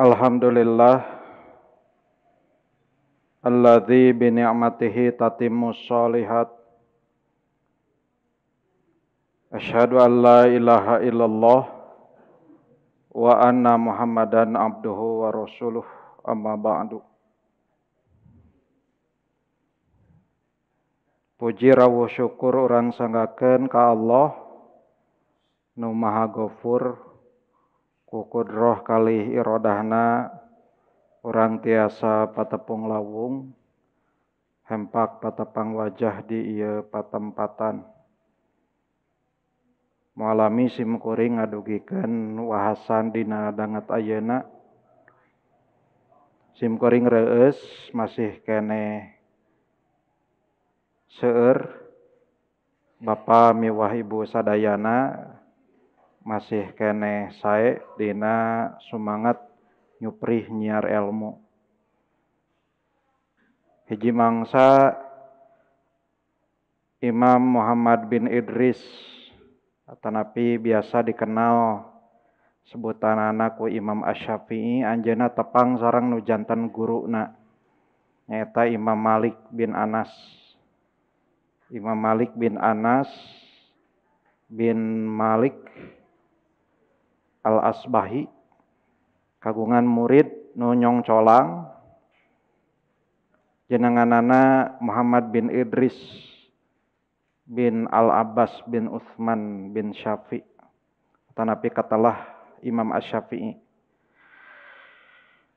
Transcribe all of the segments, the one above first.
Alhamdulillah Alladzi bi ni'matihi tatimmu shalihat Asyhadu an la ilaha illallah wa anna Muhammadan abduhu wa rasuluh amma ba'du Puji rawuh syukur orang sanggakan ka Allah Nu Maha Ghafur kukudroh kali irodahna orang tiasa patepung lawung hempak patepang wajah di iya patempatan mualami simkuring ngadugikan wahasan dina dangat ayana simkuring rees masih kene seer Bapak miwah Ibu Sadayana masih kene saya dina semangat nyuprih nyiar ilmu hiji mangsa Imam Muhammad bin Idris atau napi biasa dikenal sebutan anakku Imam Asyafi'i anjena tepang sarang nu jantan guru na nyata Imam Malik bin Anas Imam Malik bin Anas bin Malik Al-Asbahi kagungan murid Nonyong Colang jenenganana Muhammad bin Idris bin Al-Abbas bin Uthman bin Syafi tanapi katalah Imam Asyafi'i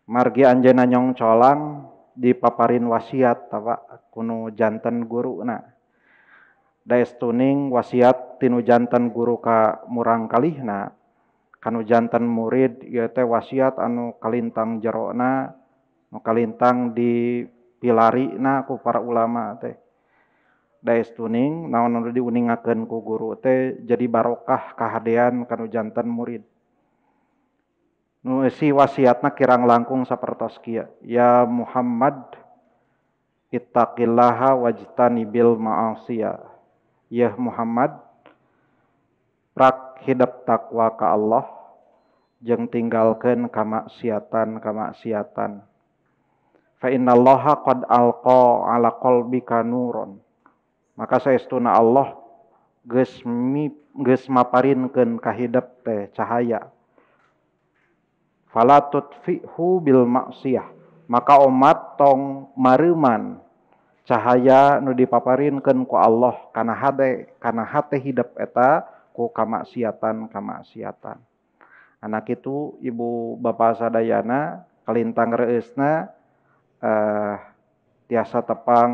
margi anjeuna nyong colang dipaparin wasiat apa kuno jantan guru na daestuning wasiat tinu jantan guru ka murang na kanu jantan murid ieu teh wasiat anu kalintang jerona mau kalintang di na ku para ulama teh tuning, naon anu diuningakeun ku guru teh jadi barokah kahadean kanu jantan murid nu si wasiatna kirang langkung sapertos kia ya Muhammad ittaqillaha wajtanibil ma'asiya ya Muhammad prak hidap takwa ka Allah jeng tinggalkan kamaksiatan kamaksiatan fa innallaha qad alqa ala qalbika nuron maka saestuna Allah geus geus maparinkeun kahidap teh cahaya fala tutfihu bil maksiyah maka umat tong maruman cahaya nu dipaparinkeun ku Allah kana hade kana hate hidep eta ku kamaksiatan kamaksiatan anak itu ibu ba Sadayana Kaliintangrena eh tiasa tepang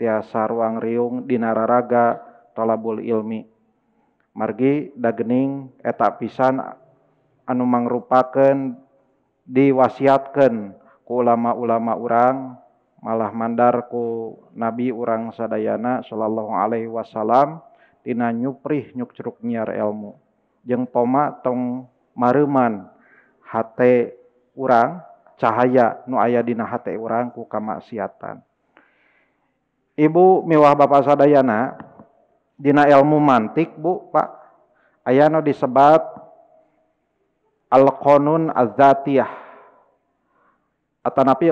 tiasa ruang Riung diraraga tolabul ilmi margi dagening etak pisan anumangruppaken diwasiatkan ku ulama-ulama urang malah mandarku nabi urang Sadayyana Shallallahu Alaihi Wasallam Tina nyupri nyuk jeruk nyiar ilmu jeng poma tong yang mareman hate urang cahaya nu aya dina hate urang ku kamaksiatan Ibu miwah Bapak sadayana dina ilmu mantik Bu Pak ayano disebut al-qanun az-zatiyah atanapi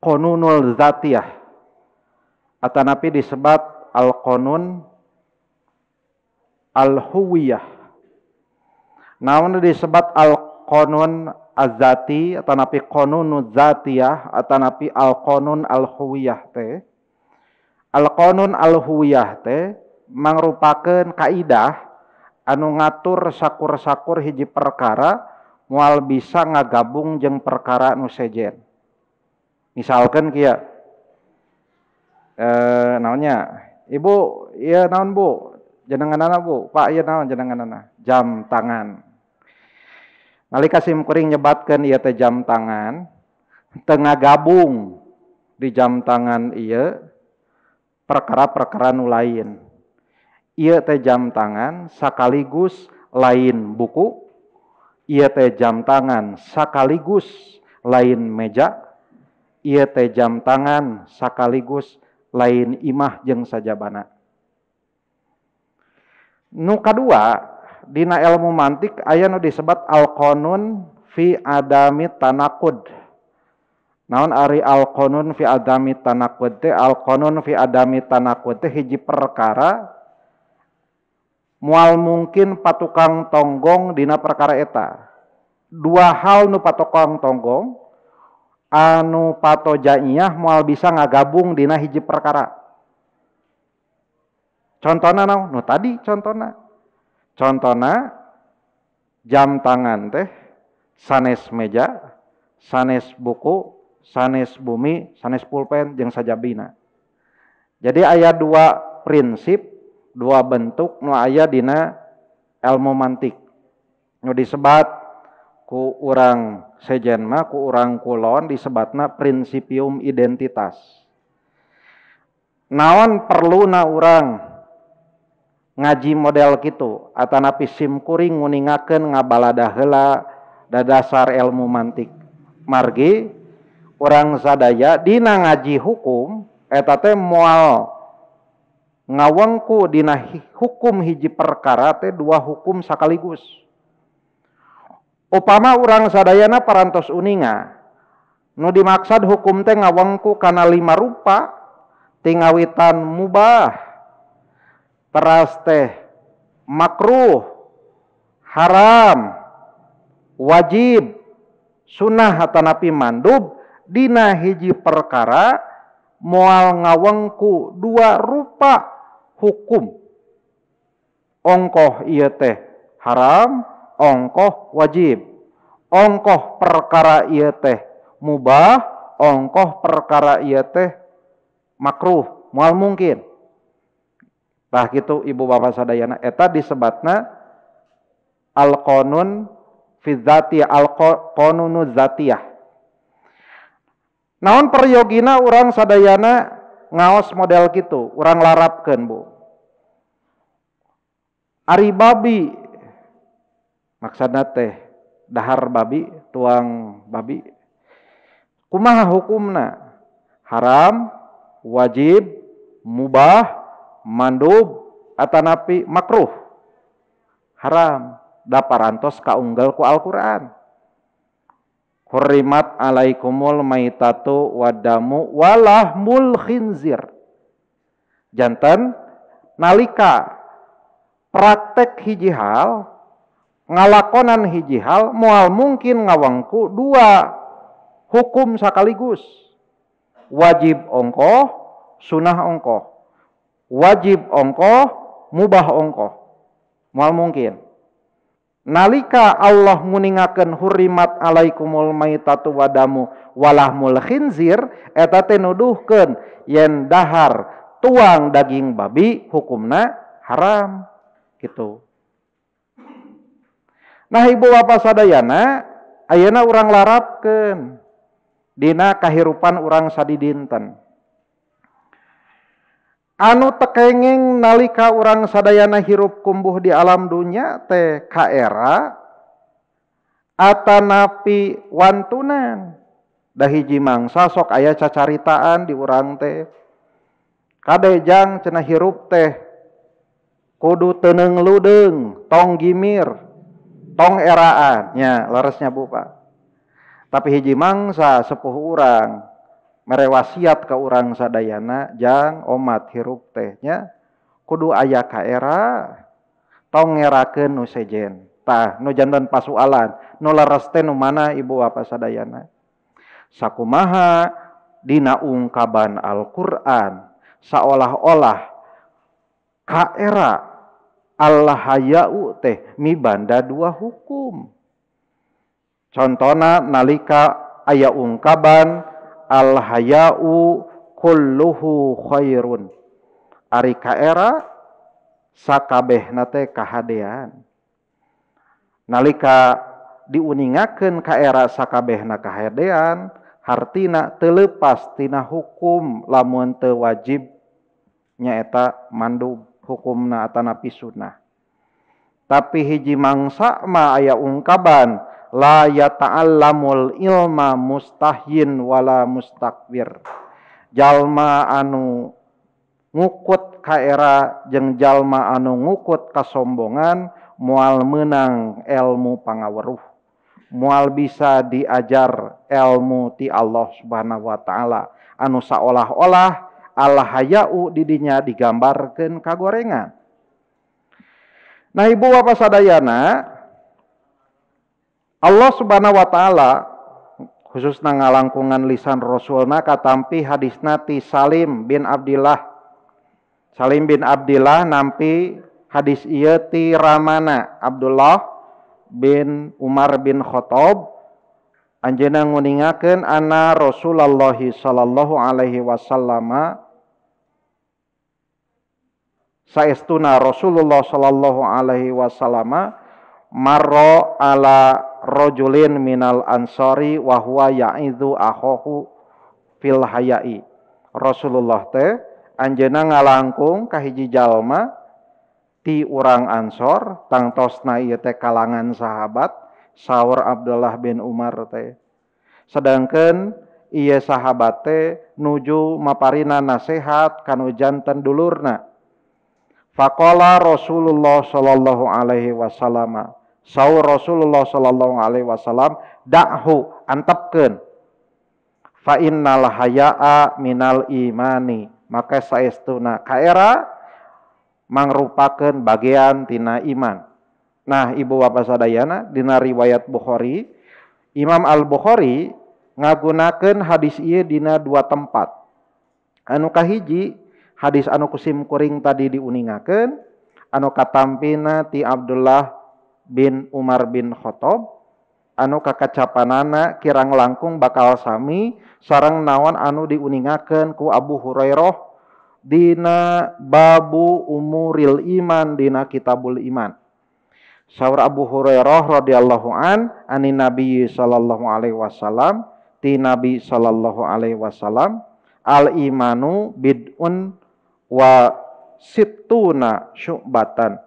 qanunul zatiyah atanapi disebut al-qanun al-huwiyah namun disebut al-qanun az atau napi konun zatiyah atau napi al konun al-huwiyah teh. al konun al-huwiyah teh mangrupakeun kaidah anu ngatur sakur-sakur hiji perkara mual bisa ngagabung jeng perkara nu sejen. Misalkan kia eh namanya Ibu, iya naon Bu? Jenengan anak Bu, Pak iya naon jenengan anak? Jam tangan nalika simkuring nyebatkan ia te jam tangan tengah gabung di jam tangan ia perkara-perkara nu lain ia te jam tangan sekaligus lain buku ia te jam tangan sekaligus lain meja ia te jam tangan sekaligus lain imah jeng sajabana nu kedua dina ilmu mantik aya nu al konun fi adami tanakud. Naon ari konun fi adami tanakud teh konun fi adami tanakud teh hiji perkara mual mungkin patukang tonggong dina perkara eta. Dua hal nu patukang tonggong anu patojaniyah mual bisa ngagabung dina hiji perkara. Contohna naon? Nu tadi contohna Contohnya jam tangan teh sanes meja, sanes buku, sanes bumi, sanes pulpen jeng saja bina. Jadi ayat dua prinsip, dua bentuk nu ayat dina ilmu mantik. Nu disebat ku urang sejen ma, ku urang kulon disebatna prinsipium identitas. Naon perlu na urang ngaji model gitu Atanapi simkuring uningaken ngabaladah hela da dasar ilmu mantik margi orang sadayadina ngaji hukum eteta mual ngawengkudinahi hukumhii perkara T2 hukum sekaligus Obama orang Sadayana perntos uninga nu dimaksud hukum teh ngawengku karena lima rupatingwian mubahe keras teh makruh, haram, wajib, sunnah atau napi mandub dina hiji perkara mual ngawengku dua rupa hukum ongkoh iya teh haram ongkoh wajib ongkoh perkara iya teh mubah ongkoh perkara iya teh makruh mual mungkin setiap gitu ibu bapak Sadayana eta disebatnya alkonun Fizatah naon Peryogina orang Sadayana ngaos model gitu kurang larapkan Bu Ari babi maksana teh dahar babi tuang babi kuma hukumna haram wajib muba mandub atanapi makruh haram daparantos kaunggal ku Al-Qur'an Hurrimat alaikumul maitatu wadamu walahmul khinzir jantan nalika praktek hiji hal ngalakonan hiji hal mual mungkin ngawangku dua hukum sekaligus wajib ongkoh sunah ongkoh wajib ongkoh mba ongkoh maal mungkin Nalika Allah muningakakanhurimat alaikumul maiita wadamuwala mulhinzir eta tenuhken yen dahar tuang daging babi hukumna haram gitu Nah Ibu wapak Sadayana Ayna urang larapken Dina kahirpan urang saddi dinten, tiga anu tekenging nalika orangrang Sadayana hirup kumbuh di alam dunya TK Atanapi wantunan Dahijimang sasok ayah cacaritaan di orangrang teh Kajang cena hirup teh kudu teneng ludeng tong gimir tong eranya larasnya bupa tapi hijiangsa sepuh orangrang. si wasiat ke urang Sadayana jangan omad hirup tehnya kudu aya ka era togera ke nusejentah nujan dan pasalan nola rasten mana ibu apa Sadayana sakkumahadina ungkapan Alquran seolah-olah Ka Allah mi banda dua hukum Hai contohna nalika ayaah ungkapan si Alhayau Quluhukhoun kaskab nakahhaan. Nalika diuningakken ka era Sakabehh nakahhean hartina telepas tina hukum lamun wajib nyaeta mandu hukum naatan napi sunnah. tapi hiji mang sama aya ungkapan, la ya taala laul illma mustahin wala mustakfir jalma anu ngukut ka era jengjalma anu ngukut kesombongan mual menang elmu pangaweruh mual bisa diajar elmu ti Allah subhanahu Wa ta'ala anuolah-olah Allah Hayu didinya digambarkan kagorengan Naibu wa Dayana yang Allah Subhanahu wa taala khusus ngalangkungan lisan Rasulna katampi hadisna ti Salim bin Abdillah Salim bin Abdillah nampi hadis iya ti Ramana Abdullah bin Umar bin Khattab Anjena nguningakeun anna Rasulullah sallallahu alaihi wasallama saestuna Rasulullah sallallahu alaihi wasallama marro ala Chi Rojulin Minal Ansori wahwahu fil Hayai Rasulullah Te Anjena ngalangkungkah hijjijallma ti urang ansor tangtos nate kalangan sahabat Saur Abdullah bin Umarte sedangkan ia sahabate nuju Maparina nasehat kanujan tendulur na fakola Rasulullah Shallallahu Alaihi Wasallam' sau Rasulullah Shallallahu Alaihi Wasallam Da Antapken fana haya Minal imani maka sayauna manrupaken bagiantinana iman nah Ibuwa bahasadayana Dina Riwayat Bukhari Imam Al-bukkhari ngagunaken hadits Idina dua tempat ankah hiji hadits anu kusimkuring tadi diuningken anuka tampinti Abdullahu bin Umar bin Khattab anu kakacapanana kirang langkung bakal sami sarang naon anu diuningaken ku Abu Hurairah dina babu umuril iman dina kitabul iman Saur Abu Hurairah radhiyallahu an ani Nabi sallallahu alaihi wasallam ti Nabi sallallahu alaihi wasallam al imanu bid'un wa situna syu'batan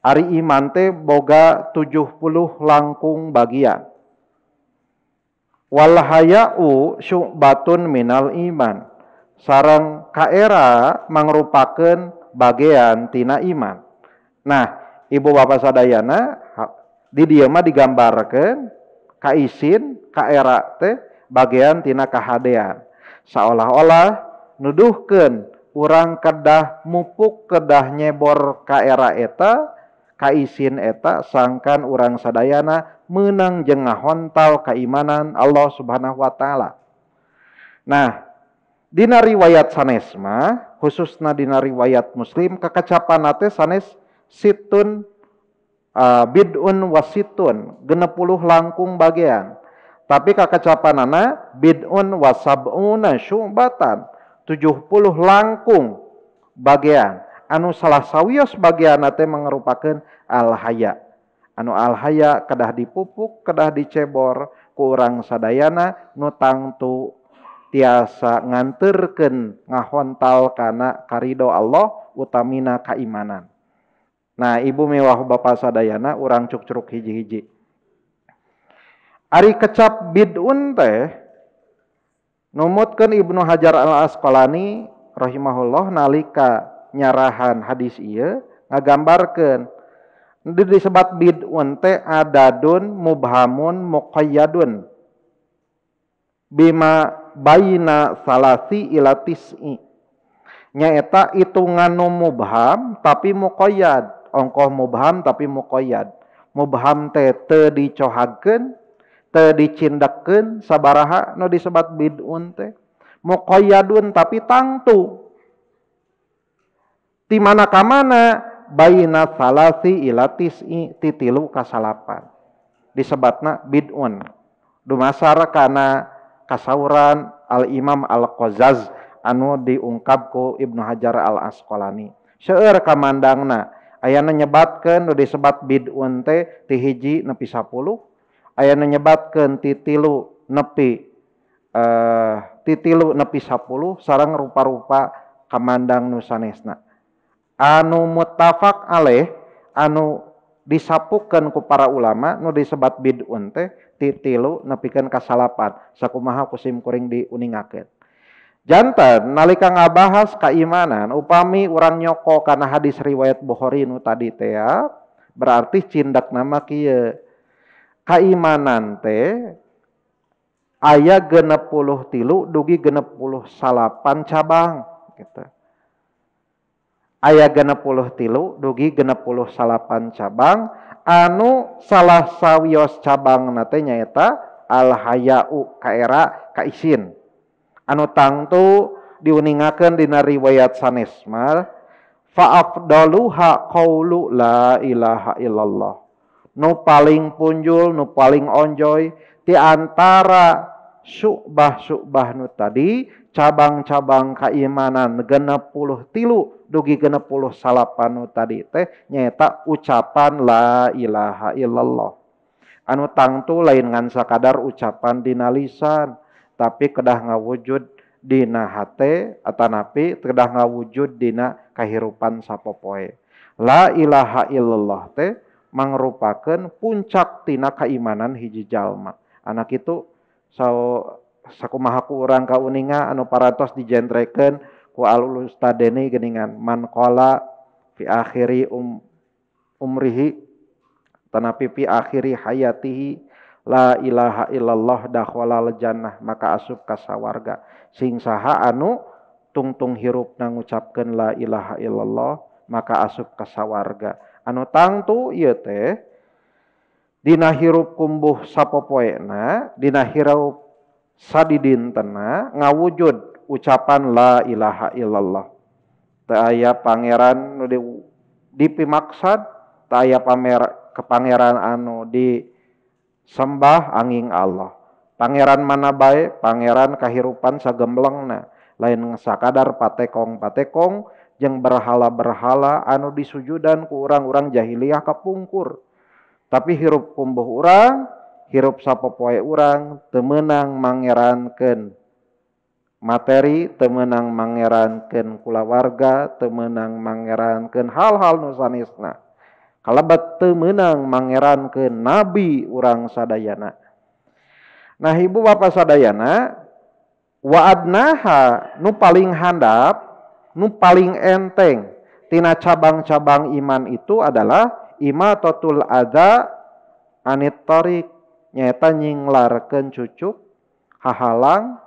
Ari iman te boga 70 langkung bagian. Wal haya'u syu'batun minal iman. Sarang kaera mangrupakeun bagian tina iman. Nah, ibu bapak sadayana di dia mah digambarkan kaisin kaera te bagian tina kahadean. Seolah-olah nuduhkeun urang kedah mupuk kedah nyebor kaera eta kaisin eta sangkan urang sadayana menang jengah hontal keimanan Allah subhanahu wa ta'ala nah Dina riwayat sanesma khususna dina riwayat muslim kakacapan nate sanes situn uh, bid'un wasitun genepuluh langkung bagian tapi kakacapan ana bid'un wasab'una syu'batan puluh langkung bagian salah sawwiiyos bagi anak Te mengerupakakan alhaya anu alhaya kedah dipupukk kedah dicebor kurang Sadayana nutangtu tiasa nganterken ngaontal karena karido Allah utamina keimanan nah ibu mewahhu bapak Sadayana u cukcurk hiji-hii Ari kecap bidunte numutkan Ibnu Hajar al-aspalni rohimahulah nalika dan si nyarahan hadis iya ngambkan disebab bid ada muhammun mukoyaun Bima baiina salahsi atitis nyaeta itungan no mubaham tapi mukoyad ongkoh mubaham tapi mukoyad mubahamtete dicohaken tedicindaken saabaha no disebab bid untek mukoyadun tapi tangtu di manakamana baiinaatiatitis titilu kasalapan disebat na bidun di masyarakat karena kasuran al-imam al qazz anu diungkapku Ibnu Hajar alas sekolahani se kamanngna ayaah menyebatkan disebat bidthiji nepi ayaah menyebatkan titilu nepi eh titilu nepi 10 sarang rupa-rupa kamandang nusanesna anu mufak Ale anu disapkenku para ulama Nu disebat bidun titilu nepikan ke salapan saku maha kusimkuring di uningaket jantan nalika nga bahas keimanan upami ang nyoko karena hadits riwayat bokharinu taditea berarticindak nama Kiye kaimanan ayaah geneppul tilu dugi geneppul salapan cabang kita? tiga ayaah genepul tilu dugi geneppul salapan cabang anu salah sawwis cabangnatenyaeta alhauka kaisin anu tangtu diuningakan di nariwayat sanismar faaflu hakulu lailahaha illallah nu paling punjul nu paling onjoy diantara di subah Suukbahu tadi cabang-cabang keimanan genappul tilu dugi genepul salapanu tadi teh nyetak ucapan Laaha illallah anu tangtu lain ngansa kadar ucapandina lisan tapi kedah ngawujuddina H atau napi kedah ngawujud Di kahipan sapopoe La ilaha illallah teh mangruak punncak tina keimanan hijijallma anak itu sauku maku orang kau uninga anu paratos di dicenreken kuustaniingan mankolakhiri um, umrihi tanapi akhiri hayatihi la ilaha illallah dahwala lejannah maka asub kassawarga singsaha anu tungtung hirup na gucapkan La ilaha illallah maka asub kesawarga anu tangtu te Dinahirrup kumbuh sappopona Dinahirup saddidin tena nga wujud ucapan La ilaha illallah taaya Pangeran dipimaksat taya ke Pangeran anu di sembah aning Allah Pangeran Manaba Pangeran kahirpan sageagemblengna lainsa kadardar patekong patekong yang berhalaberhala anu dis suju dan ke kurang-orang jahiliyah kepungkur. tapi hirup peumbuh orangrang hirup sapa po urang temenang mangeranken materi temenang mangeranken kula warga temenang mangeranken hal-hal nusan isna kalau be temmenang mangeran ke nabi orangrang Sadayana nah Ibu Bapak Sadayana waad naha nu paling handap nu paling entengtina cabang-caang iman itu adalah yang si totul ada anerik nyata nyinglarken cucuk hahalang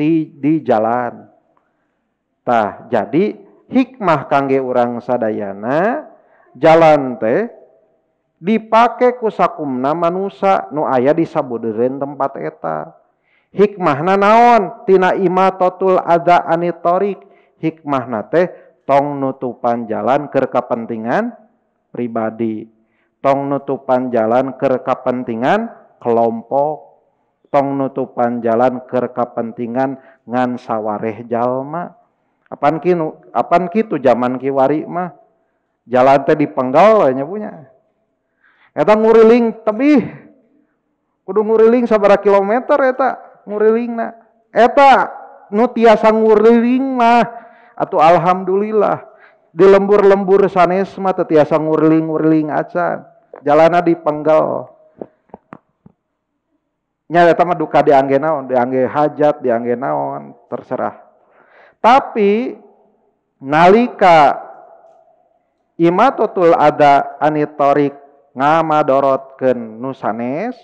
ti di jalantah jadi hikmah kangge urangsadayana jalan teh dipakai kusak umnaman nuak nu ayaah di sauderen tempat eta hikmah nanaontina Iima totul ada anrik hikmah na teh tong nu tupan jalan Kerkapentingan pribadi tong nutupan jalan ke kepentingan kelompok tong nutupan jalan ke kepentingan ngan sawareh jalma apan kini, apan kitu zaman kiwari mah jalan teh dipenggal nya punya eta nguriling tebih kudu nguriling sabara kilometer eta nguriling na eta nu tiasa nguriling mah atau alhamdulillah di lembur-lembur sanes mah tetiasa ngurling-ngurling aja. Jalana dipenggal. nyata eta duka duka angge naon, angge hajat, angge naon, terserah. Tapi nalika imatotul ada anitorik ngama dorot ke nusanes,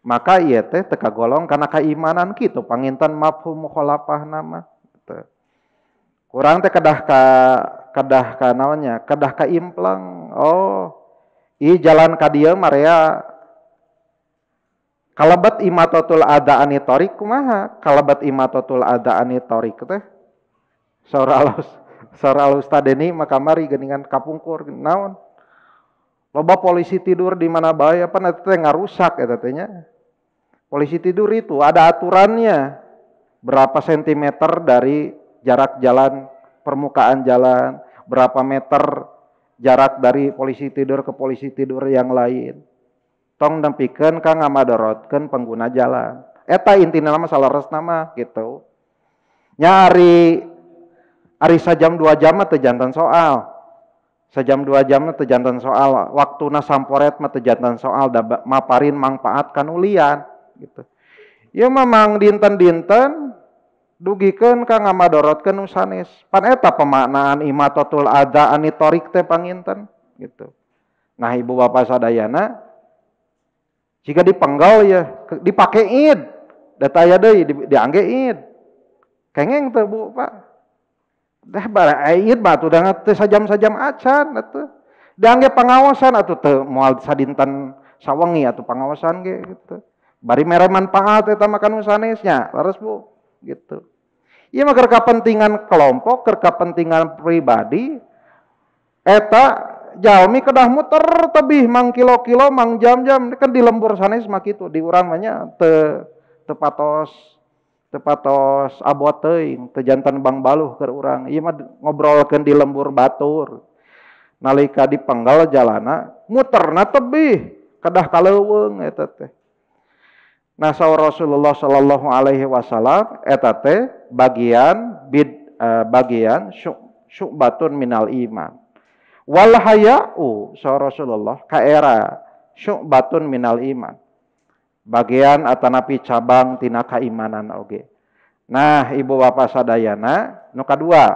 maka iya teh teka golong karena keimanan kita pangintan mafhum kholapah nama kurang teh kedah ka kedah namanya kedah ka impleng oh i jalan ka dieu marea kalabat imatatul ada anitorik kumaha kalabat imatatul ada anitorik teh soralos soralos tadeni makamari geningan kapungkur naon loba polisi tidur di mana bae apa nanti teh ngarusak eta teh polisi tidur itu ada aturannya berapa sentimeter dari jarak jalan permukaan jalan, berapa meter jarak dari polisi tidur ke polisi tidur yang lain. Tong dempikeun kang ngamadorotkeun pengguna jalan. Eta inti nama salah res nama gitu. Nyari hari sejam dua jam mah jantan soal. sejam dua jam mah jantan soal. waktu nasamporet mah jantan soal. Da maparin mangpaatkan ulian gitu. Ya memang dinten-dinten dugikan kang ngamadorotkan nusanes paneta pemaknaan imatotul ada anitorik teh panginten gitu nah ibu bapak sadayana jika dipenggal ya dipakein id data ya deh di, diangge kengeng tuh bu pak dah bara eh, id batu dengan teh sajam sajam acan atau nah diangge pengawasan atau tuh mual sadintan sawangi atau pengawasan gitu bari mereman pahat itu makan nusanesnya laras bu gitu. Iya mah kepentingan kelompok, kepentingan pribadi, eta jalmi kedah muter tebih mang kilo-kilo, mang jam-jam, kan di lembur sana semak itu, di urang banyak te tepatos tepatos abot te jantan bang baluh ke orang. Iya mah ngobrol kan di lembur batur nalika di dipenggal jalana na tebih kedah kaleweng eta teh Nah, saw Rasulullah Shallallahu Alaihi Wasallam etate bagian bid uh, bagian syukbatun minal iman. Walhayau saw Rasulullah kaera syukbatun minal iman. Bagian atanapi cabang tina kaimanan oge. Okay. Nah, ibu bapak sadayana nuka dua.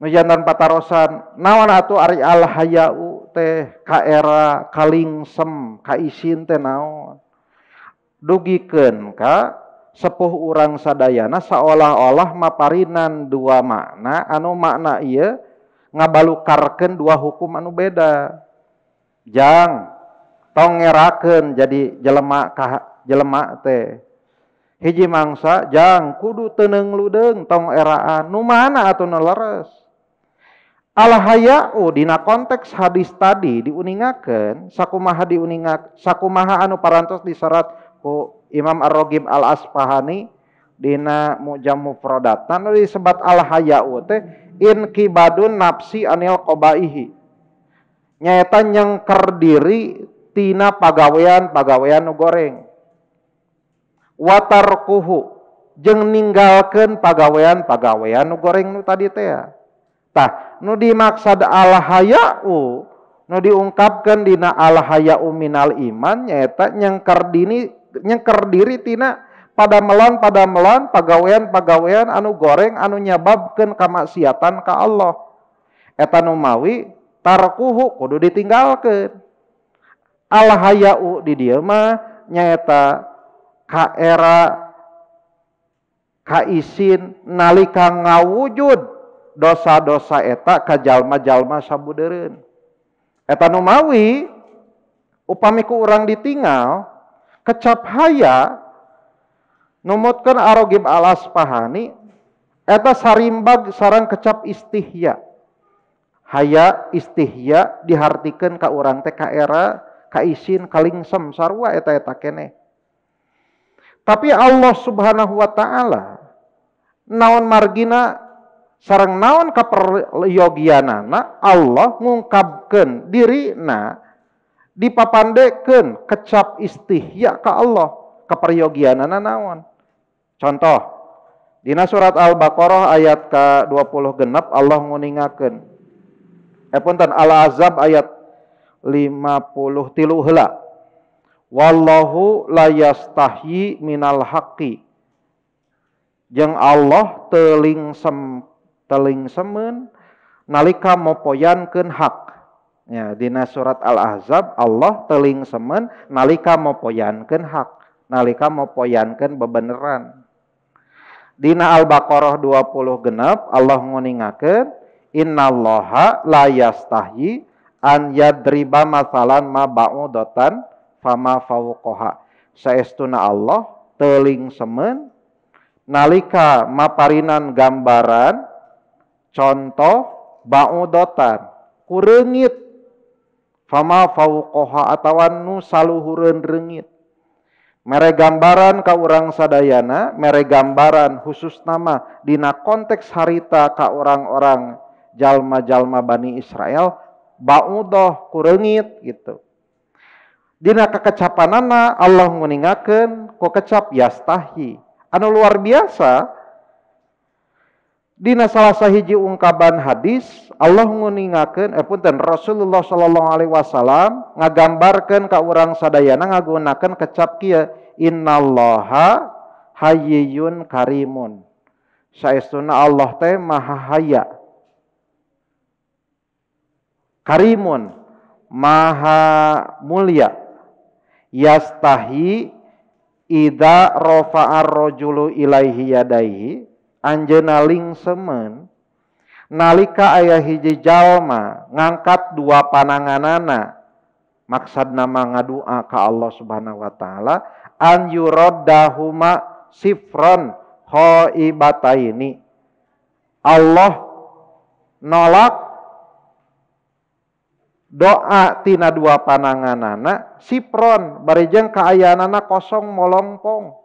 Nujantan patarosan nawan atu ari alhayau teh kaera kalingsem kaisin teh naon dugiken Ka sepuh urang sadana seolah-olah maparinan dua makna anu makna ia ngaballukukaken dua hukum anu beda jangan tong eraken jadi jelemak ka jelemak teh hiji mangsa jangan kudu teneng ludeng tong era anu mana atau noleres Allahahaudina konteks hadis tadi diuningakan sakumaha diuningat sakku maha anu parantos dis seraratku Imam rohim al-aspahani Dina mukjamufrodatan sebat Allahaha inkibaun nafsi an qbahi nyatan yangker diritinana pagaweyan pagaweyanu goreng watarkuhu jeng meninggalkan pagaweian pegaweyanu goreng nu tadiatah nu dimaksa Allah Hay nu diungkapkan Dina Allah hayau Minal iman nyatan yangngkerdini nyeker diritina pada melon pada melon pegaweian pagawean anu goreng anu nyababkan kamaksiatan ke Allah etanmawitar kuhu ditinggalkan Allah dilmanyaeta kain nalika wujud dosa-dosa etak Kajjalma-jallma sabuderin etanmawi upamiku orang ditinggal kecap haya numkan pahanietaari sarang kecap istiha haya istihia dihatiikan keuran TKR kaisin kalem tapi Allah subhanahu Wa Ta'ala naon margina sarang naon ke yogianana Allah mengungkapkan diri na dipapandeken kecap istih ya Ka Allah keper yogiannawan contoh Dina surat al-baqarah ayat ke-20 genap Allahmuningakan hepontan alazab ayat 50 tilu helak wallhu laytahhi Minalhaki yang Allah teling semmen telingsemen nalika mau poyan ke Haki Ya, dina surat Al-Ahzab Allah teling semen nalika mopoyankeun hak, nalika mopoyankeun bebeneran. Dina Al-Baqarah 20 genap Allah nguningakeun innallaha la yastahi an yadriba masalan ma ba'udatan fama fauqaha. Saestuna Allah teling semen nalika maparinan gambaran contoh ba'udotan kurengit Fama fauqoha atawan nu saluhureun rengit. Mere gambaran ka urang sadayana, mere gambaran khusus nama dina konteks harita ka orang-orang jalma-jalma Bani Israel baudoh kurengit gitu. Dina kekecapanana Allah nguningakeun ku kecap yastahi. Anu luar biasa Dina salah sahiji ungkapan hadis Allah nguningakan, eh punten Rasulullah sallallahu alaihi wasallam ngagambarkan ka orang sadayana ngagunakeun kecap kieu innallaha hayyun karimun. Saestuna Allah teh maha haya. Karimun maha mulia. Yastahi ida rofa'ar rojulu ilaihi yadaihi Anjena ling semen nalika ayah hiji jalma ngangkat dua pananganana maksad nama ngadua ka Allah subhanahu wa ta'ala an yuroddahuma sifron hoibataini Allah nolak doa tina dua pananganana sipron barejeng kaayana kosong molongpong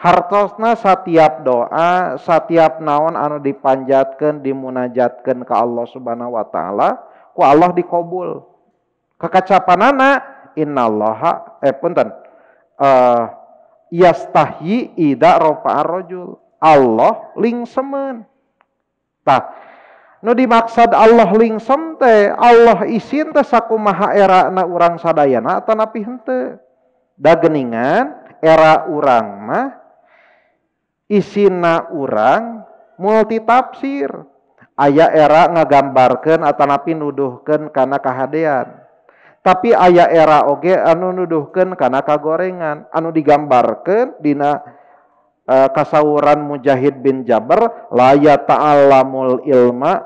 Harosna setiap doa setiap naon anu dipanjatkan dimunajatkan ke Allah subhanahu wa ta'ala kok Allah di qbul kekacapan anak innallahha eh, eh, tahhi ul Allahlingsemen dimaksud Allah linksem teh Allah isintes aku maha eraak urang sadana anak atau napinte dageningan era urangmahha tinggal isina urang multitafsir ayaah era ngagambakan atau napi nuduhken karena kehaan tapi ayaah era oke anu nuduhken karena kagorengan anu digambarkandinana e, kasahran Mujahid bin Jabar layia taalaul illma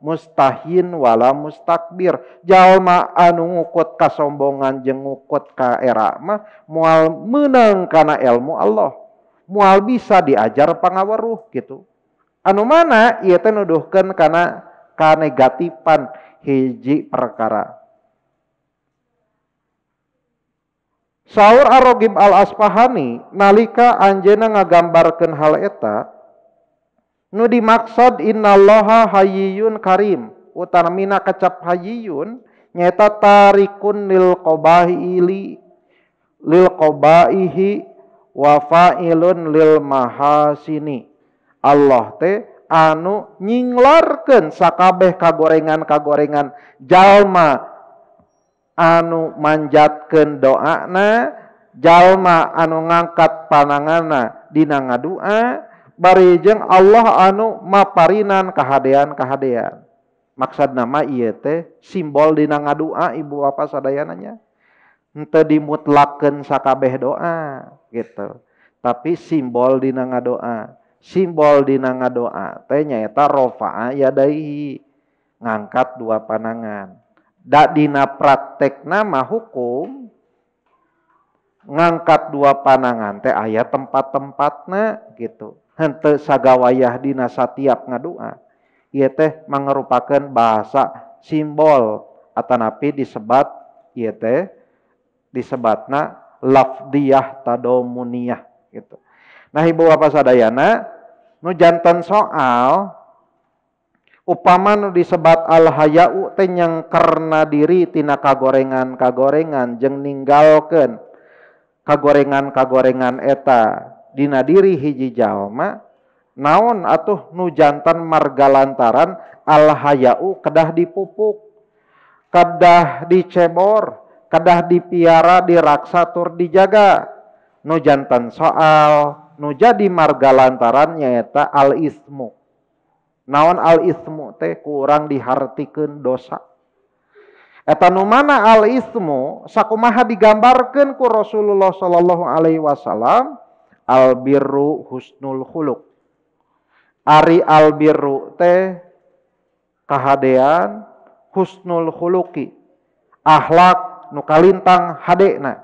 mustahin wala mustakbir jalma anu ngukut kasombongan jengukut ka eramah mual menang karena ilmu Allah mual bisa diajar pangawaruh gitu. Anu mana ia teh nuduhkeun kana kanegatifan hiji perkara. Saur Arogib Al Aspahani nalika anjena ngagambarkan hal eta nu dimaksud innallaha hayyun karim utamina kecap hayyun nyeta tarikun lil ili lil qabaihi wafa ilun lilmahha sini Allah teh anu nyinglarken sakabeh kagorengan kagorengan jalma anu manjat ke doana jalma anu ngangkat pananganandina ngadua barijeng Allah anu maparinan kehaan kehaan maksud nama t simboldina ngadua ibu wafa seyananya ente saka sakabeh doa gitu tapi simbol di nanga doa simbol di nanga doa teh itu rofa'a yadaihi ngangkat dua panangan Dak dina praktek nama hukum ngangkat dua panangan teh aya tempat tempatnya gitu hente sagawayah dina satiap ngadua ieu teh mangrupakeun bahasa simbol atanapi disebat ieu teh disebat na laf diaahtadomuniah itu nah Ibuana nujantan soal upaman disebat Allah hayau tenyang karena diritina kagorengan kagorengan jeng meninggalken kagorengankagorengan etadinana diri hiji jamah naun atau nujantan marga lantaran Allah Hayu kedah dipupuk kadah dicebor, kedah dipiara diraksa tur dijaga nu jantan soal nu jadi marga lantaran nyaeta al ismu naon al ismu teh kurang dihartikan dosa eta nu mana al ismu sakumaha digambarkan ku Rasulullah sallallahu alaihi wasallam al birru husnul khuluq ari al birru teh kahadean husnul khuluqi ahlak nukalintang HD nah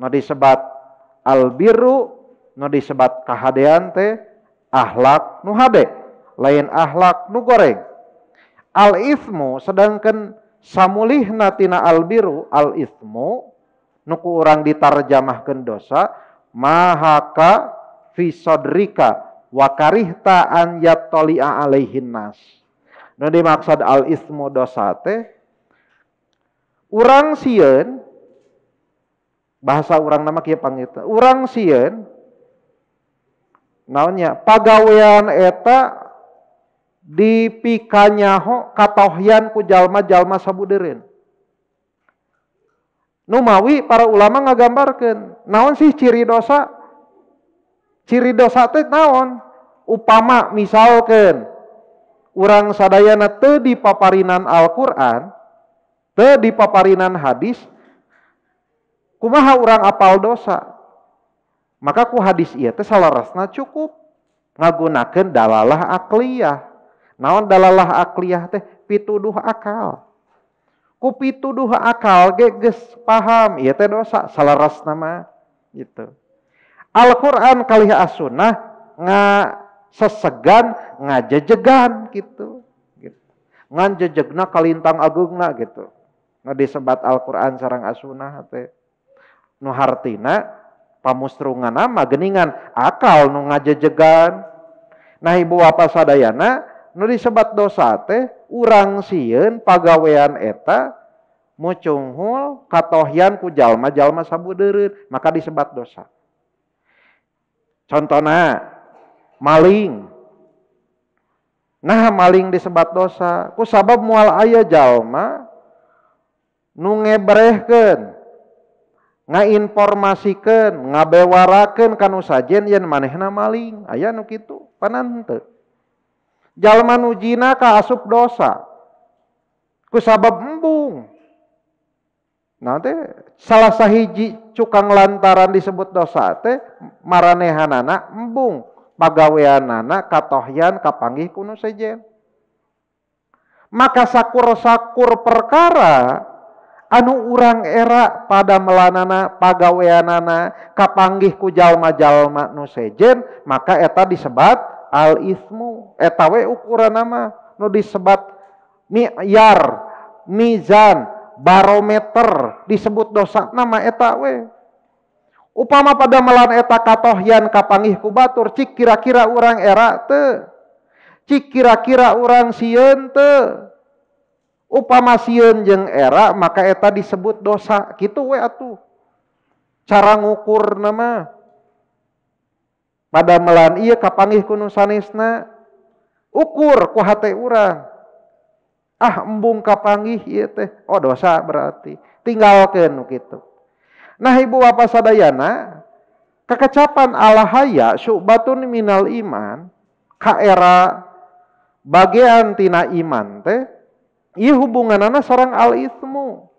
no disebat albiru no disebat kahadean teh ahlak nu hade, lain ahlak nu goreng al ismu sedangkan samulihna tina albiru al ismu nuku orang ditarjamahkan dosa mahaka fisodrika wakarihta an yatoli'a alaihin nas nadi dimaksud al ismu dosa teh u bahasa u namapang itu u nanya pagaweian eta dipikanyahoyankulmalma sab Numawi para ulama nggak gambarkan naon sih ciri dosa ciri dosa tuh naon upama misalkan urangsaana dipapaarinan Alquran Te di paparinan hadis, kumaha orang apal dosa. Maka ku hadis iya teh salarasna cukup ngagunakeun dalalah akliyah. Naon dalalah akliyah teh pituduh akal. Ku pituduh akal ge geus paham ieu teh dosa salarasna mah gitu. Al-Qur'an kalih as-sunnah nga sesegan ngajejegan gitu. gitu. Ngan jejegna kalintang agungna gitu. tinggal disebat Alquran seorangrang asuna Nuhartina pamusstruungan nama Geningan akal nu ngaje jegan nah Ibu apa saddayana nu disebat dosa teh urang siun pagawean eta mucunghul katoyanku Jalma Jalma sabuderit maka disebat dosa contohnya maling nah maling disebat dosaku sabab mual ayaayo jalmaku ken ngainformasikan ngabewaraken kan saja yen maneh na maling aya gitujalujina asup dosa em nanti salah sah hijji cuangg lantaran disebut dosa teh maranehanan embung bagaw anak katoyan kapgih ku maka sakur sakur perkara di urang era pada melanana pagawean nana kapangih kujal majalmaknu sejen maka eta disebat al-ismu etaw ukuran nama nu disebat niyar Nizan barometer disebut dosa nama etaw upama pada melan eta katoyan kapangih ku batur ciik kira-kira urang era the C kira-kira orangrang siente masun je era maka eta disebut dosa gitu we atuh cara ngukur nama Hai pada melan ia Kapangihna ukur ku ah embung kapangih teh Oh dosa berarti tinggal oke gitu nah Ibu apa Sadayyana kekecapan Allah Hay subatun Minal iman Ka bagiantinana iman teh hubungan anak seorang al-ismu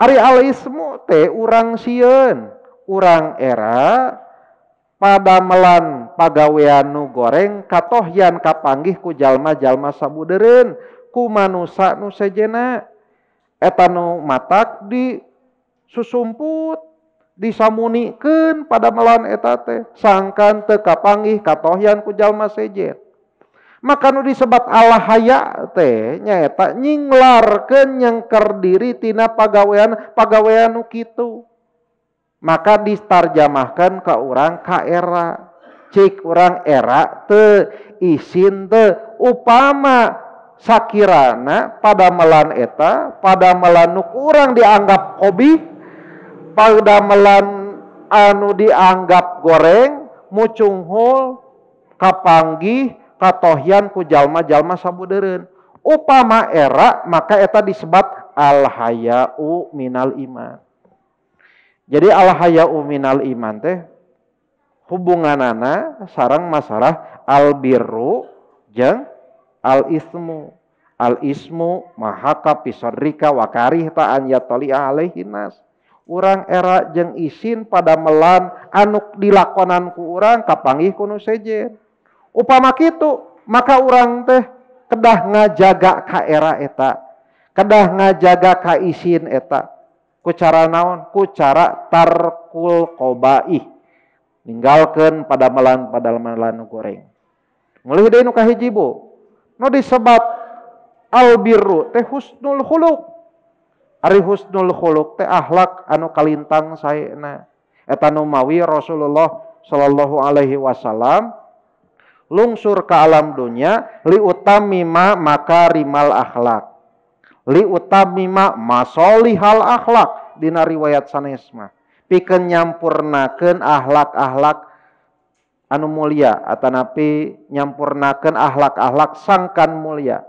Ari alimu te urang siun urang era pada melan pagaweanu goreng katohyan kappanggih ku Jalma Jalma sabuderen kumanak nu sejena etan matak di sussumput disamuken pada melan eta sangkan tekapanggih katohyan ku Jalma sejet maka nu disebab Allah haya tehnyaeta nyinglar kenyengker diritinana pagaweian pagaweian gitu maka ditar jamahkan ke orang K Cik kurang era the isin the upama Shakirana pada melan eta pada melanuk kurang dianggap hoih Pa melan anu dianggap goreng mucunghol kapanggih dan tinggal tohyanku jalma-jallma sabuderin upama era makaeta dise disebut alhau Minal Iman jadi Allahaha Um Minal iman teh hubungan anak sarang masalah al-biru jeng al-ismu al-ismu maka pisrika Wakarih taliaihinnas orang era jeng isin pada melan anuk dilakonan ku orangrang kapangi ku nu sejeta upamak itu maka orang teh kedah nga jaga ka era eta kedah nga jaga kaisin eta ku cara naonku caratarkul qbaih meninggalkan pada malam padahal lalu goreng mulaibu disebab albiru tehsulkhlak anu kalintangetawi Rasulullah Shallallahu Alaihi Wasallam. lungsur ke alam dunia li utamima maka rimal akhlak li masoli hal akhlak dina riwayat sanesma pikeun nyampurnakeun akhlak-akhlak anu mulia atanapi nyampurnakeun akhlak-akhlak sangkan mulia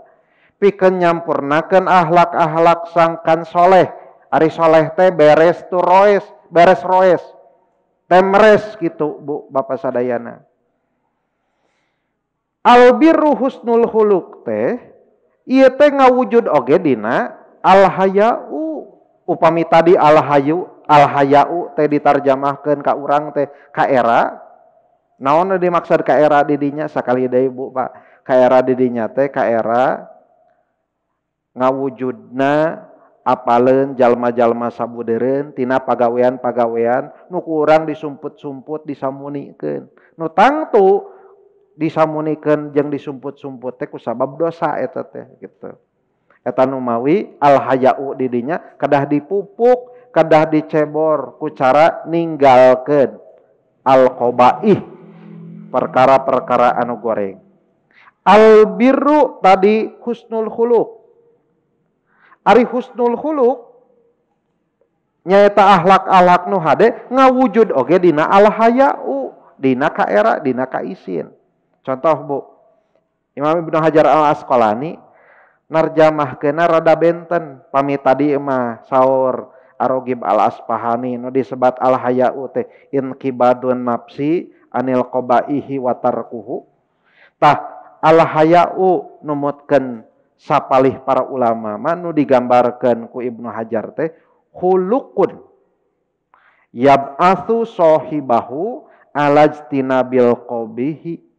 pikeun nyampurnakeun akhlak-akhlak sangkan soleh ari soleh teh beres tu roes beres roes temres gitu bu bapak sadayana ruhus nuul huluk teh ia nga wujud ogedina alha upami tadi Allahhayu alhaya ditarjaahkan ka urangt na dimaksud ke era didinyakali de Ibu Pak didinyatK ngawujud na apalenjallma-jallma sabuderentina pagawean pagawean nu kurangn disumput-sumput disamuken nuang tuh disuniken yang disumput-sumputku sabab dosa et gitu numawi alhaya didinya kedah dipupukk kedah dicebor kucara meninggal ke alqbaih perkara-perkara anu goreng albiru tadi khusnul hu Ari Husnul hu nyaeta akhlak alaknu had nga wujud Oke Dina Allahhadinaka eradinaka isin Contoh bu, Imam Ibnu Hajar al Asqalani narjamah kena rada benten pamit tadi emah saur arogib al aspahani nudi disebat al hayau teh in kibadun nafsi anil qobaihi watarkuhu tah al hayau numutkeun sapalih para ulama manu digambarkan ku Ibnu Hajar teh hulukun yab'athu sahibahu alajtinabil kobihi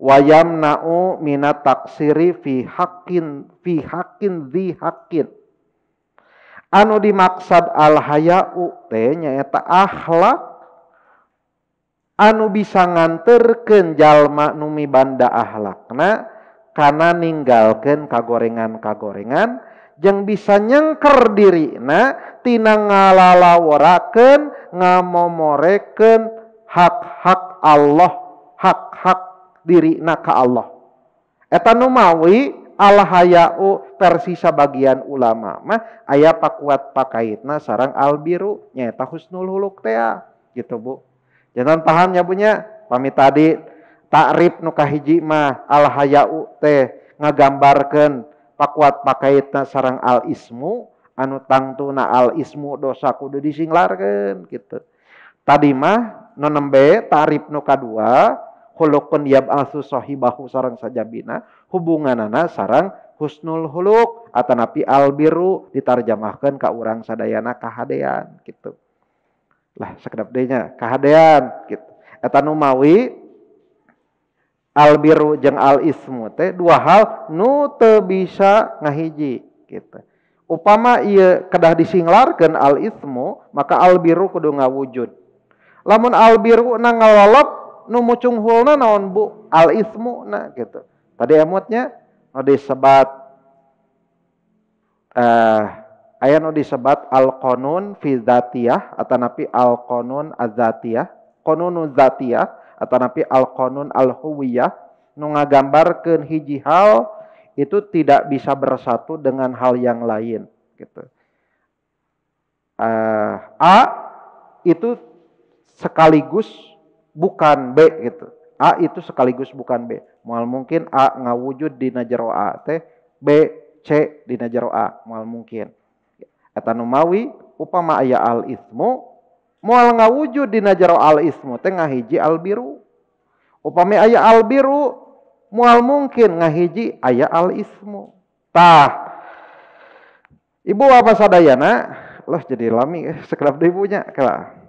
wayam nau minat taksiri fi hakin fi hakin di hakin anu dimaksad al hayau teh nyata akhlak anu bisa nganterkeun numi banda ahlak. Na karena ninggalkan kagorengan-kagorengan yang bisa nyengker diri na tina ngalalaworaken ngamomoreken hak-hak Allah hak-hak naka Allah eteta mauwi Allah Hayu persisa bagian ulama mah ayaah pakkuat pakaiit na sarang al-birunya tahusnluk gitu Bu jangantan tahamnya punya pamit tadi tarib nukah hijjimah alha teh ngagambambkan pakuat pakaiit na sarang al-ismu anu tatu na alismu dosakudu disinglarken gitu tadi mah nonemmbe tarib nuka2 hulukun yab'atsu sahibahu sarang sajabina hubunganana sarang husnul huluk atanapi albiru ditarjamahkan ke urang sadayana kahadean gitu lah sekedap denya kahadean gitu eta numawi albiru jeung al ismu teh dua hal nu teu bisa ngahiji gitu upama ieu kedah disinglarkeun al ismu maka albiru kudu ngawujud lamun albiru na ngalolop numu cunghulna naon bu al ismu na gitu tadi emotnya no disebat eh aya nu disebat al qanun fi zatiyah atanapi al qanun azatiyah qanunu zatiyah atanapi al qanun al huwiyah nu ngagambarkeun hiji hal itu tidak bisa bersatu dengan hal yang lain gitu uh, A itu sekaligus bukan B gitu. A itu sekaligus bukan B. Mual mungkin A ngawujud di najero A teh B C di najero A mual mungkin. Eta numawi upama aya al ismu mual ngawujud di najero al ismu teh ngahiji al biru. Upami aya al biru mual mungkin ngahiji aya al ismu. Tah. Ibu apa sadayana? Loh jadi lami eh, sekedap ibunya. Kalah.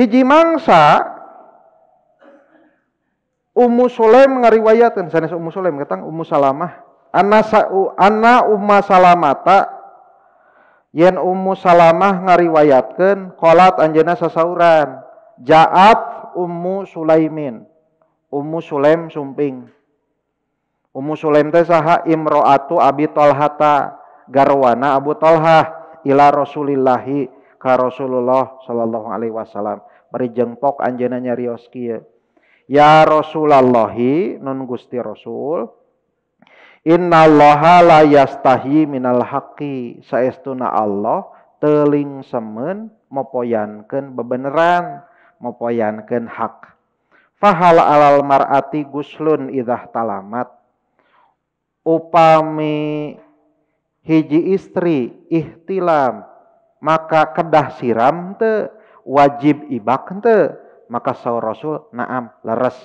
Hiji mangsa Ummu Sulaim ngariwayatkan sanes Ummu Sulaim katang Ummu Salamah anna sa'u anna Umma Salamata yen Ummu Salamah ngariwayatkeun qolat anjeunna sasauran ja'at Ummu Sulaimin Ummu Sulaim sumping Ummu Sulaim teh saha imro'atu Abi Talhata garwana Abu Talhah ila Rasulillahi ka Rasulullah sallallahu alaihi wasallam setiap jengpokk anjenanyaryski ya Rasulallahhi non Gusti Rasul Innallahhala yastahi Minalhaqi saestuna Allah teling semen maupoyankan bebenerang maupoyankan hak pahala alal marati Gulun Idah talamat upami hiji istri ikhtillam maka kedah siram the wajib ibak henteu maka saur rasul naam leres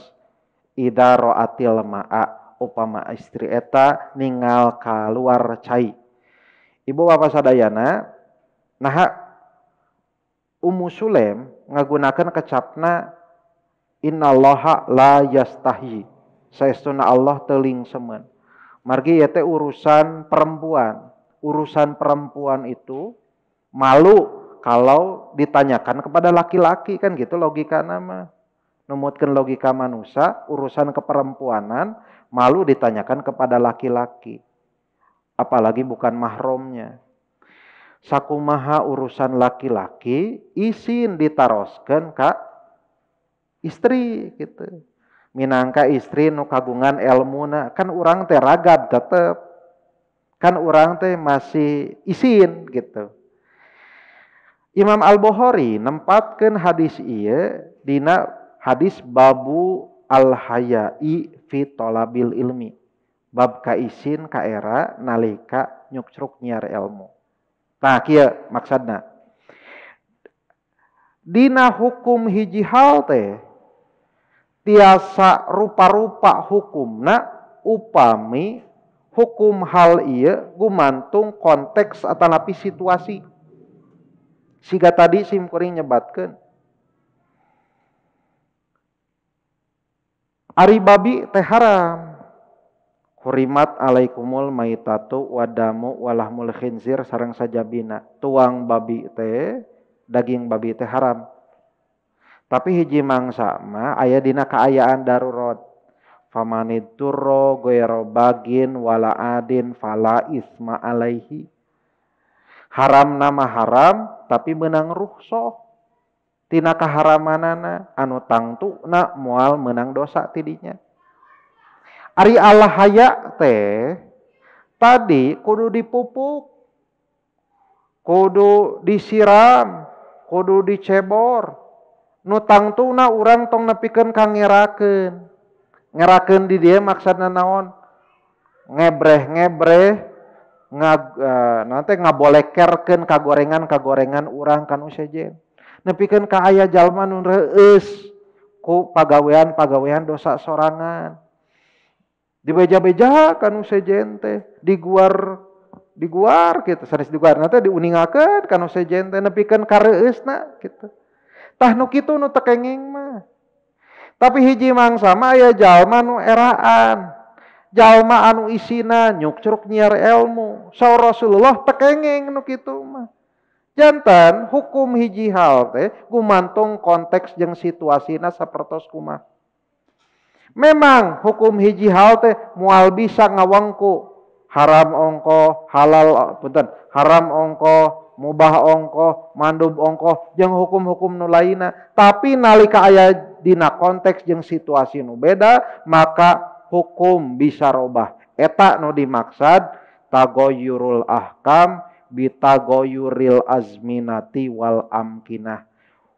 ida roatil ma'a upama istri eta ningal keluar cai ibu bapak sadayana nah Ummu sulem ngagunakan kecapna innallaha la yastahi saestuna Allah teling semen margi yete urusan perempuan urusan perempuan itu malu kalau ditanyakan kepada laki-laki kan gitu logika nama. nomotkan logika manusia, urusan keperempuanan, malu ditanyakan kepada laki-laki. Apalagi bukan mahromnya. Sakumaha urusan laki-laki, isin ditaroskan kak istri gitu. Minangka istri nu kagungan elmuna, kan orang teh ragab tetep. Kan orang teh masih isin gitu Imam Al-Bukhari nempatkan hadis iya dina hadis babu al-hayai fi tolabil ilmi. Bab kaisin kaera nalika nyukcruk nyar ilmu. Nah kia maksadna. Dina hukum hiji hal teh tiasa rupa-rupa hukum hukumna upami hukum hal iya gumantung konteks atau napi situasi siga tadi simkuring nyebatkan Ari babi teh haram. Hurimat alaikumul maitatu wadamu walahmul khinzir sarang sajabina. Tuang babi teh, daging babi teh haram. Tapi hiji mangsa ma ayah dina keayaan darurat. famanituro turro bagin wala adin fala isma alaihi. haram nama haram tapi menang ruhsotinaakaharamanana anu tatunak mual menang dosa tidinya Ari Allah hay teh tadi kodu dipupukk kodu disiram kodu dicebornutang tuh na orang tong nepiken kan geraken geraken di dia maksana naon ngebreh ngebre di nga eh, nanti nggak boleh kerken kagorengan kagorengan urang kan usejen nepikeun ka aya jalman nu ku pagawean pagawean dosa sorangan dibeja-beja kan usejen teh diguar diguar gitu sanes diguar nanti diuningakeun kan usejen teh kareus nak kita gitu tah nu kitu nu tekenging mah tapi hiji mang sama aya jalman nu eraan ja anu isina nyukcur nyier elmu Rasulullah tekengeng gitu mah jantan hukum hiji hal teh Gumantung konteks yang situasi nas pertos kuma memang hukum hijihalte teh mual bisa ngawengku haram ongkoh halal haram ongkoh mubah ongkoh mandu ongkoh je hukum-hukum nulaina tapi nalika aya dina konteks yang situasi nu beda maka kita hukum bisa robah eta no dimaksad, tagoyurul ahkam bitagoyuril azminati wal amkinah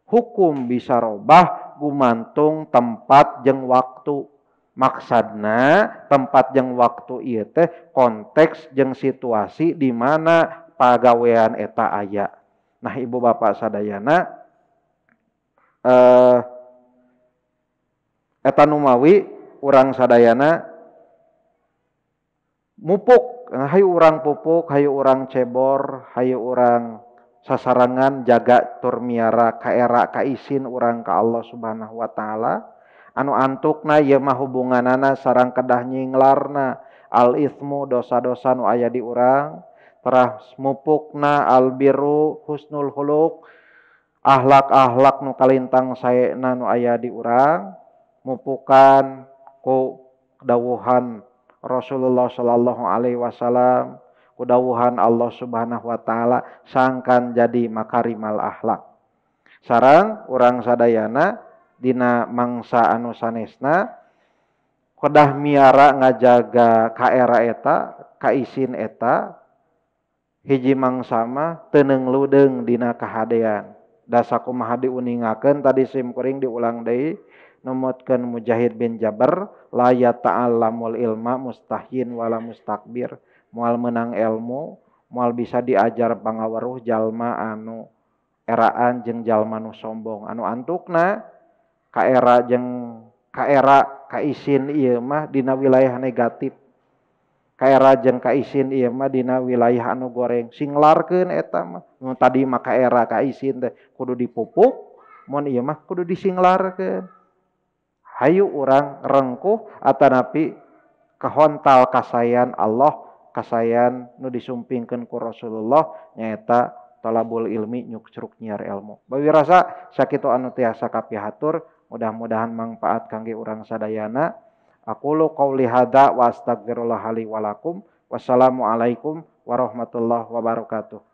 hukum bisa robah gumantung tempat jeng waktu maksadna tempat jeng waktu iya teh konteks jeng situasi di mana pagawean eta aya nah ibu bapak sadayana eh, eta numawi si Sadayana Hai mupuk Hai orangrang pupuk hayu urang cebor hayu orangrang sasarangan jaga turmiara ke kaisin orangrang ke Allah subhanahu Wa ta'ala anu antuk na yemah hubunganana sarang kedahnyi ngelarna alismu dosa-dosan aya di urang per mupukna albiru Husnul huluk akhlak akhlak nukaintang sayananu aya di urang mupukan Hai kedahuhan Rasulullah Shallallahu Alaihi Wasallam kuwuhan Allah subhanahu wa ta'ala sangkan jadi makarimal akhlak sarang u Sadayana Dina mangsa anosanisnaqadah miara ngajaga K eta kaisin eta hiji mangsama teneng ludeng Dina kehaan dasakumah di uningken tadi simkuring diulang dei nomo mujahid binjabar laya ta'ala mul ilma mustahin wala mustakbir mual menang ilmu mual bisa diajar bangga weruh Jalma anu eraan jengjallmau sombong anu antukna Ka jeng Ka era kaisin Imahdina wilayah negatif Kajenng Kaisin Imahdina wilayah anu goreng singlarken etam tadi maka era kaisin kudu dipupukk mohon Imah kudu diinglarken si Ayu orangrang rengkuh anapi kehontal kassayyan Allah kesayyan nu disumpingkan ku Rasulullah nyata tolabul ilmi nyuk cerruk nyiar ilmu bawi rasa sakitanuasa kap pitur mudah-mudahan manfaat kang urangsadayana aku lo kau lihatda wastaglah Halli wakum wassalamualaikum warahmatullahi wabarakatuh